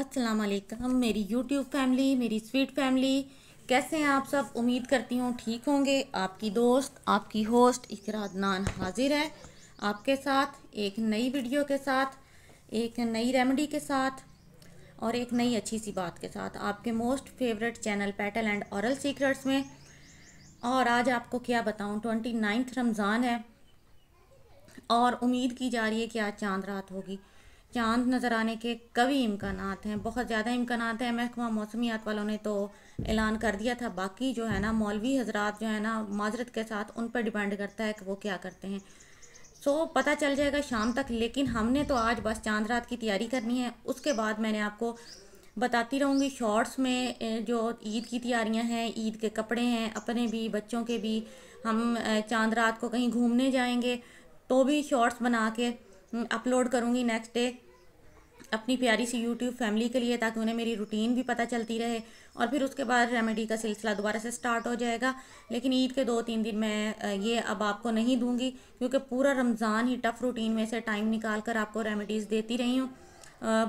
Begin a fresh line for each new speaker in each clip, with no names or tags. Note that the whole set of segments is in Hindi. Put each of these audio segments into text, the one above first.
अस्सलाम वालेकुम मेरी यूट्यूब फैमिली मेरी स्वीट फैमिली कैसे हैं आप सब उम्मीद करती हूँ ठीक होंगे आपकी दोस्त आपकी होस्ट इकरा अदनान हाजिर है आपके साथ एक नई वीडियो के साथ एक नई रेमेडी के साथ और एक नई अच्छी सी बात के साथ आपके most favourite channel petal and oral secrets में और आज आपको क्या बताऊँ ट्वेंटी नाइन्थ रमज़ान है और उम्मीद की जा रही है कि आज चांद रात होगी चांद नज़र आने के कभी इम्कान हैं बहुत ज़्यादा इम्कान हैं महकमा मौसमियात वालों ने तो ऐलान कर दिया था बाकी जो है ना मौलवी हजरात जो है ना माजरत के साथ उन पर डिपेंड करता है कि वो क्या करते हैं सो so, पता चल जाएगा शाम तक लेकिन हमने तो आज बस चांद रात की तैयारी करनी है उसके बाद मैंने आपको बताती रहूँगी शॉर्ट्स में जो ईद की तैयारियाँ हैं ईद के कपड़े हैं अपने भी बच्चों के भी हम चांद रात को कहीं घूमने जाएंगे तो भी शॉर्ट्स बना के हम्म, अपलोड करूँगी नेक्स्ट डे अपनी प्यारी सी यूट्यूब फैमिली के लिए ताकि उन्हें मेरी रूटीन भी पता चलती रहे और फिर उसके बाद रेमेडी का सिलसिला दोबारा से स्टार्ट हो जाएगा लेकिन ईद के दो तीन दिन मैं ये अब आपको नहीं दूंगी क्योंकि पूरा रमज़ान ही टफ़ रूटीन में से टाइम निकाल कर आपको रेमेडीज़ देती रही हूँ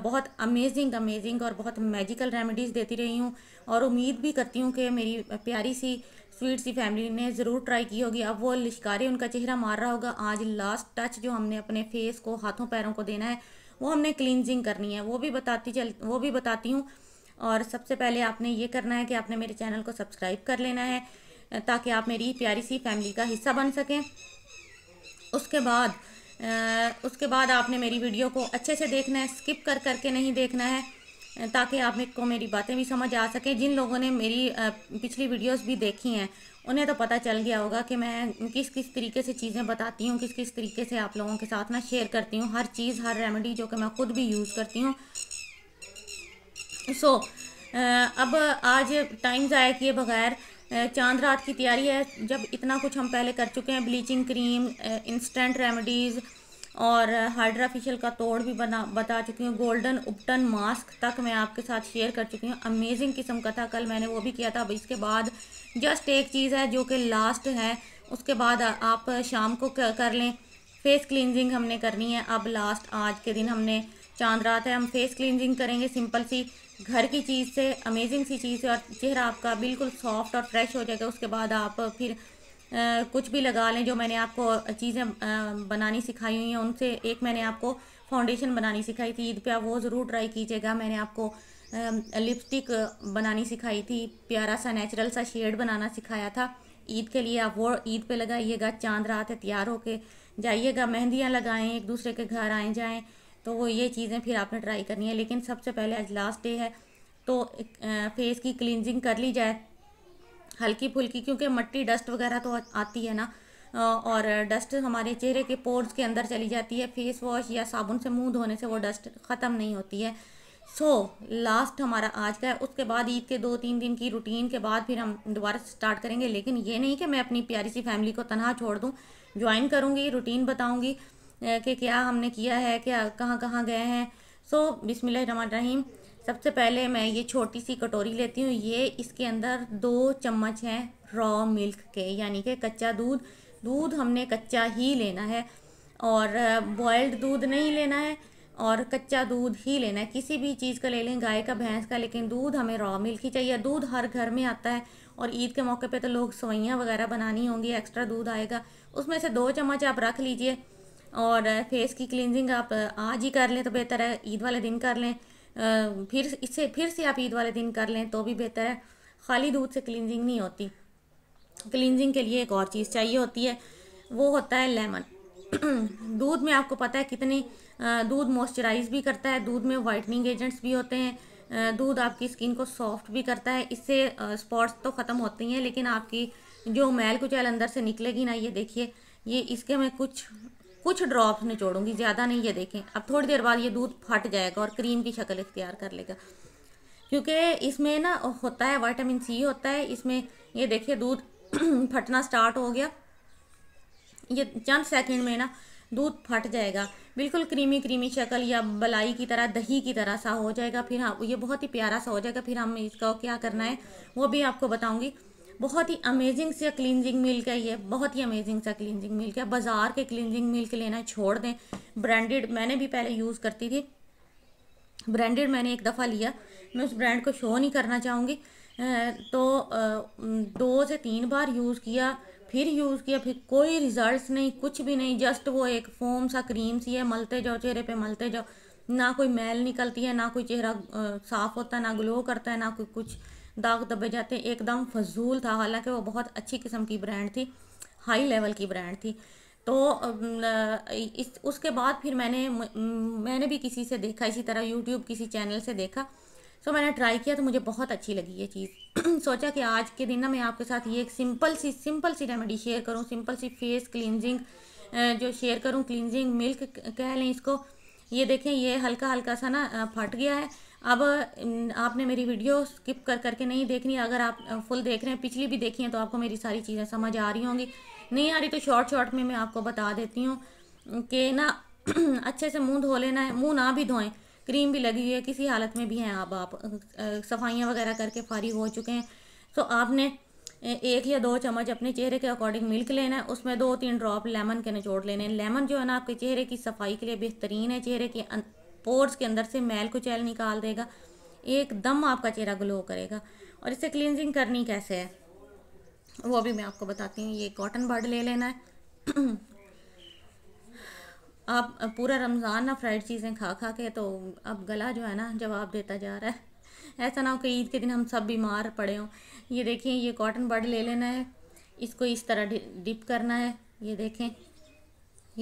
बहुत अमेजिंग अमेजिंग और बहुत मैजिकल रेमेडीज़ देती रही हूँ और उम्मीद भी करती हूँ कि मेरी प्यारी सी स्वीट सी फैमिली ने ज़रूर ट्राई की होगी अब वो लिशकारी उनका चेहरा मार रहा होगा आज लास्ट टच जो हमने अपने फेस को हाथों पैरों को देना है वो हमने क्लिनजिंग करनी है वो भी बताती चल वो भी बताती हूँ और सबसे पहले आपने ये करना है कि आपने मेरे चैनल को सब्सक्राइब कर लेना है ताकि आप मेरी प्यारी सी फैमिली का हिस्सा बन सकें उसके बाद आ, उसके बाद आपने मेरी वीडियो को अच्छे से देखना है स्किप कर करके नहीं देखना है ताकि आप को मेरी बातें भी समझ आ सके जिन लोगों ने मेरी पिछली वीडियोस भी देखी हैं उन्हें तो पता चल गया होगा कि मैं किस किस तरीके से चीज़ें बताती हूँ किस किस तरीके से आप लोगों के साथ ना शेयर करती हूँ हर चीज़ हर रेमेडी जो कि मैं ख़ुद भी यूज़ करती हूँ सो अब आज टाइम ज़ाया किए बगैर चांद रात की तैयारी है जब इतना कुछ हम पहले कर चुके हैं ब्लीचिंग क्रीम इंस्टेंट रेमेडीज़ और हाइड्रा फेशियल का तोड़ भी बना बता चुकी हूँ गोल्डन उपटन मास्क तक मैं आपके साथ शेयर कर चुकी हूँ अमेजिंग किस्म का था कल मैंने वो भी किया था अब इसके बाद जस्ट एक चीज़ है जो कि लास्ट है उसके बाद आप शाम को कर लें फेस क्लिनजिंग हमने करनी है अब लास्ट आज के दिन हमने चांद रात है हम फेस क्लिनजिंग करेंगे सिंपल सी घर की चीज़ से अमेजिंग सी चीज़ से और चेहरा आपका बिल्कुल सॉफ्ट और फ्रेश हो जाएगा उसके बाद आप फिर कुछ भी लगा लें जो मैंने आपको चीज़ें बनानी सिखाई हुई हैं उनसे एक मैंने आपको फाउंडेशन बनानी सिखाई थी ईद पे आप वो ज़रूर ट्राई कीजिएगा मैंने आपको लिपस्टिक बनानी सिखाई थी प्यारा सा नेचुरल सा शेड बनाना सिखाया था ईद के लिए आप वो ईद पे लगाइएगा चांद रात है तैयार होके जाइएगा मेहंदियाँ लगाएं एक दूसरे के घर आए जाएं तो वो ये चीज़ें फिर आपने ट्राई करनी है लेकिन सबसे पहले आज लास्ट डे है तो फेस की क्लिनजिंग कर ली जाए हल्की फुल्की क्योंकि मट्टी डस्ट वगैरह तो आती है ना और डस्ट हमारे चेहरे के पोर्स के अंदर चली जाती है फेस वॉश या साबुन से मुंह धोने से वो डस्ट ख़त्म नहीं होती है सो so, लास्ट हमारा आज का है उसके बाद ईद के दो तीन दिन की रूटीन के बाद फिर हम दोबारा स्टार्ट करेंगे लेकिन ये नहीं कि मैं अपनी प्यारी सी फैमिली को तनहा छोड़ दूँ ज्वाइन करूँगी रूटीन बताऊँगी कि क्या हमने किया है क्या कहाँ कहाँ गए हैं सो so, बिसमिल्ल रहीम सबसे पहले मैं ये छोटी सी कटोरी लेती हूँ ये इसके अंदर दो चम्मच हैं रॉ मिल्क के यानी कि कच्चा दूध दूध हमने कच्चा ही लेना है और बॉयल्ड दूध नहीं लेना है और कच्चा दूध ही लेना है किसी भी चीज़ का ले लें गाय का भैंस का लेकिन दूध हमें रॉ मिल्क ही चाहिए दूध हर घर में आता है और ईद के मौके पे तो लोग सवैयाँ वगैरह बनानी होंगी एक्स्ट्रा दूध आएगा उसमें से दो चम्मच आप रख लीजिए और फेस की क्लिनजिंग आप आज ही कर लें तो बेहतर है ईद वाले दिन कर लें फिर इसे फिर से आप ईद वाले दिन कर लें तो भी बेहतर है खाली दूध से क्लिनजिंग नहीं होती क्लिनजिंग के लिए एक और चीज़ चाहिए होती है वो होता है लेमन दूध में आपको पता है कितनी दूध मॉइस्चराइज भी करता है दूध में वाइटनिंग एजेंट्स भी होते हैं दूध आपकी स्किन को सॉफ्ट भी करता है इससे स्पॉट्स तो ख़त्म होती हैं लेकिन आपकी जो मैल कुचैल अंदर से निकलेगी ना ये देखिए ये इसके में कुछ कुछ ड्रॉप्स निचोड़ूंगी ज़्यादा नहीं ये देखें अब थोड़ी देर बाद ये दूध फट जाएगा और क्रीम की शक्ल इख्तियार कर लेगा क्योंकि इसमें ना होता है वाइटामिन सी होता है इसमें ये देखिए दूध फटना स्टार्ट हो गया ये चंद सेकंड में ना दूध फट जाएगा बिल्कुल क्रीमी क्रीमी शक्ल या बलाई की तरह दही की तरह सा हो जाएगा फिर हाँ ये बहुत ही प्यारा सा हो जाएगा फिर हम इसका क्या करना है वो भी आपको बताऊंगी बहुत ही अमेजिंग सा क्लिनजिंग मिल्क है ये बहुत ही अमेजिंग सा क्लिनजिंग मिल्क है बाज़ार के क्लिनजिंग मिल्क लेना छोड़ दें ब्रांडेड मैंने भी पहले यूज़ करती थी ब्रांडेड मैंने एक दफ़ा लिया मैं उस ब्रांड को शो नहीं करना चाहूँगी तो दो से तीन बार यूज़ किया फिर यूज़ किया फिर कोई रिजल्ट्स नहीं कुछ भी नहीं जस्ट वो एक फोम सा क्रीम सी है मलते जाओ चेहरे पे मलते जाओ ना कोई मैल निकलती है ना कोई चेहरा साफ़ होता है ना ग्लो करता है ना कोई कुछ दाग दबे जाते हैं एकदम फजूल था हालांकि वो बहुत अच्छी किस्म की ब्रांड थी हाई लेवल की ब्रांड थी तो इस उसके बाद फिर मैंने मैंने भी किसी से देखा इसी तरह यूट्यूब किसी चैनल से देखा सो तो मैंने ट्राई किया तो मुझे बहुत अच्छी लगी ये चीज़ सोचा कि आज के दिन ना मैं आपके साथ ये एक सिंपल सी सिंपल सी रेमेडी शेयर करूँ सिंपल सी फेस क्लिनजिंग जो शेयर करूँ क्लिनजिंग मिल्क कह लें इसको ये देखें ये हल्का हल्का सा ना फट गया है अब आपने मेरी वीडियो स्किप कर करके नहीं देखनी अगर आप फुल देख रहे हैं पिछली भी देखी हैं तो आपको मेरी सारी चीज़ें समझ आ रही होंगी नहीं आ रही तो शॉर्ट शॉर्ट में मैं आपको बता देती हूँ कि ना अच्छे से मुंह धो लेना है मुंह ना भी धोएं क्रीम भी लगी हुई है किसी हालत में भी हैं अब आप, आप सफाइयाँ वगैरह करके फारी हो चुके हैं तो आपने एक या दो चम्मच अपने चेहरे के अकॉर्डिंग मिल्क लेना है उसमें दो तीन ड्रॉप लेमन के निचोड़ लेने लेमन जो है ना आपके चेहरे की सफाई के लिए बेहतरीन है चेहरे के पोर्स के अंदर से मैल को चैल निकाल देगा एकदम आपका चेहरा ग्लो करेगा और इसे क्लिनजिंग करनी कैसे है वो भी मैं आपको बताती हूँ ये कॉटन बर्ड ले लेना है आप पूरा रमज़ान ना फ्राइड चीज़ें खा खा के तो अब गला जो है ना जवाब देता जा रहा है ऐसा ना हो कि ईद के दिन हम सब बीमार पड़े हों ये देखें ये कॉटन बर्ड ले लेना है इसको इस तरह डिप करना है ये देखें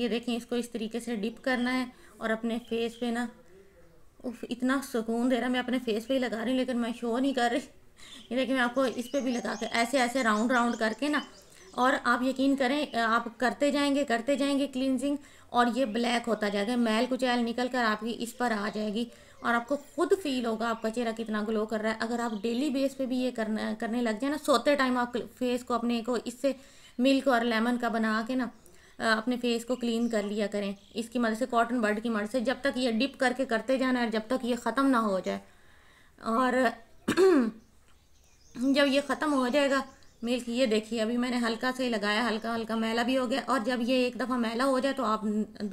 ये देखें इसको इस तरीके से डिप करना है और अपने फेस पे ना उफ इतना सुकून दे रहा मैं अपने फेस पे ही लगा रही हूँ लेकिन मैं शो नहीं कर रही लेकिन मैं आपको इस पर भी लगा के ऐसे ऐसे राउंड राउंड करके ना और आप यकीन करें आप करते जाएंगे करते जाएंगे क्लिनजिंग और ये ब्लैक होता जाएगा मैल कुचैल निकल कर आपकी इस पर आ जाएगी और आपको खुद फील होगा आपका चेहरा कितना ग्लो कर रहा है अगर आप डेली बेस पे भी ये करना करने लग जाए ना सोते टाइम आप फेस को अपने को इससे मिल्क और लेमन का बना के ना अपने फेस को क्लीन कर लिया करें इसकी मदद से कॉटन बर्ड की मदद से जब तक ये डिप करके करते जाना है जब तक ये ख़त्म ना हो जाए और जब ये ख़त्म हो जाएगा मिल्क ये देखिए अभी मैंने हल्का से ही लगाया हल्का हल्का मैला भी हो गया और जब ये एक दफ़ा मैला हो जाए तो आप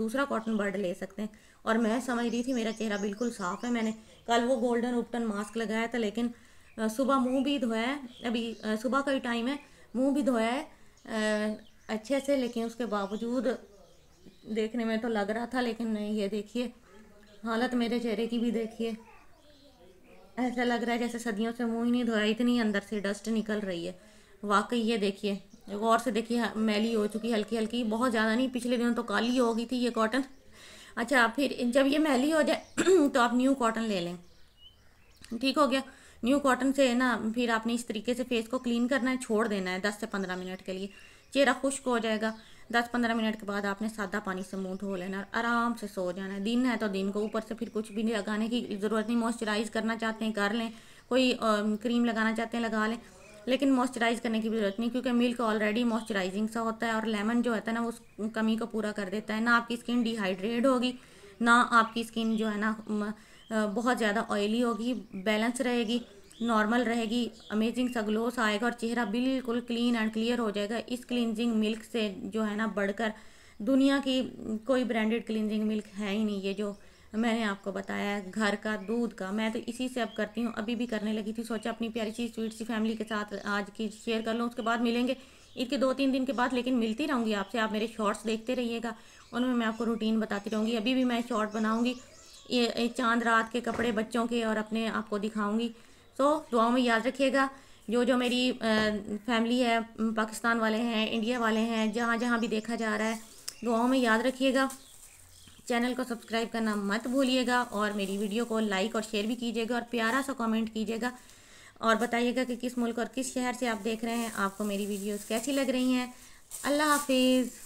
दूसरा कॉटन बर्ड ले सकते हैं और मैं समझ रही थी मेरा चेहरा बिल्कुल साफ़ है मैंने कल वो गोल्डन उपटन मास्क लगाया था लेकिन सुबह मुंह भी धोया है अभी सुबह का ही टाइम है मुंह भी धोया है अच्छे से लेकिन उसके बावजूद देखने में तो लग रहा था लेकिन नहीं ये देखिए हालत मेरे चेहरे की भी देखिए ऐसा लग रहा है जैसे सदियों से मुंह ही नहीं धोया इतनी अंदर से डस्ट निकल रही है वाकई ये देखिए गौर से देखिए मैली हो चुकी हल्की हल्की बहुत ज़्यादा नहीं पिछले दिनों तो काली हो गई थी ये कॉटन अच्छा फिर जब ये मैली हो जाए तो आप न्यू कॉटन ले लें ठीक हो गया न्यू कॉटन से ना फिर आपने इस तरीके से फेस को क्लीन करना है छोड़ देना है दस से पंद्रह मिनट के लिए चेहरा खुश्क हो जाएगा दस पंद्रह मिनट के बाद आपने सादा पानी से मुंह धो लेना और आराम से सो जाना है दिन है तो दिन को ऊपर से फिर कुछ भी लगाने की ज़रूरत नहीं मॉइस्चराइज़ करना चाहते हैं कर लें कोई क्रीम लगाना चाहते हैं लगा लें लेकिन मॉइस्चराइज़ करने की ज़रूरत नहीं क्योंकि मिल्क ऑलरेडी मॉइस्चराइजिंग सा होता है और लेमन जो होता है ना उस कमी को पूरा कर देता है ना आपकी स्किन डिहाइड्रेट होगी ना आपकी स्किन जो है ना बहुत ज़्यादा ऑयली होगी बैलेंस रहेगी नॉर्मल रहेगी अमेजिंग सा ग्लोस आएगा और चेहरा बिल्कुल क्लीन एंड क्लियर हो जाएगा इस क्लिनजिंग मिल्क से जो है ना बढ़कर दुनिया की कोई ब्रांडेड क्लिनजिंग मिल्क है ही नहीं ये जो मैंने आपको बताया घर का दूध का मैं तो इसी से अब करती हूँ अभी भी करने लगी थी सोचा अपनी प्यारी सी स्वीट सी फैमिली के साथ आज की शेयर कर लूँ उसके बाद मिलेंगे इसके दो तीन दिन के बाद लेकिन मिलती रहूँगी आपसे आप मेरे शॉर्ट्स देखते रहिएगा उनमें मैं आपको रूटीन बताती रहूँगी अभी भी मैं शॉर्ट बनाऊँगी ये चांद रात के कपड़े बच्चों के और अपने आपको दिखाऊँगी सो दुआओं में याद रखिएगा जो जो मेरी फैमिली है पाकिस्तान वाले हैं इंडिया वाले हैं जहाँ जहाँ भी देखा जा रहा है दुआओं में याद रखिएगा चैनल को सब्सक्राइब करना मत भूलिएगा और मेरी वीडियो को लाइक और शेयर भी कीजिएगा और प्यारा सा कमेंट कीजिएगा और बताइएगा कि किस मुल्क और किस शहर से आप देख रहे हैं आपको मेरी वीडियोस कैसी लग रही हैं अल्लाह हाफिज़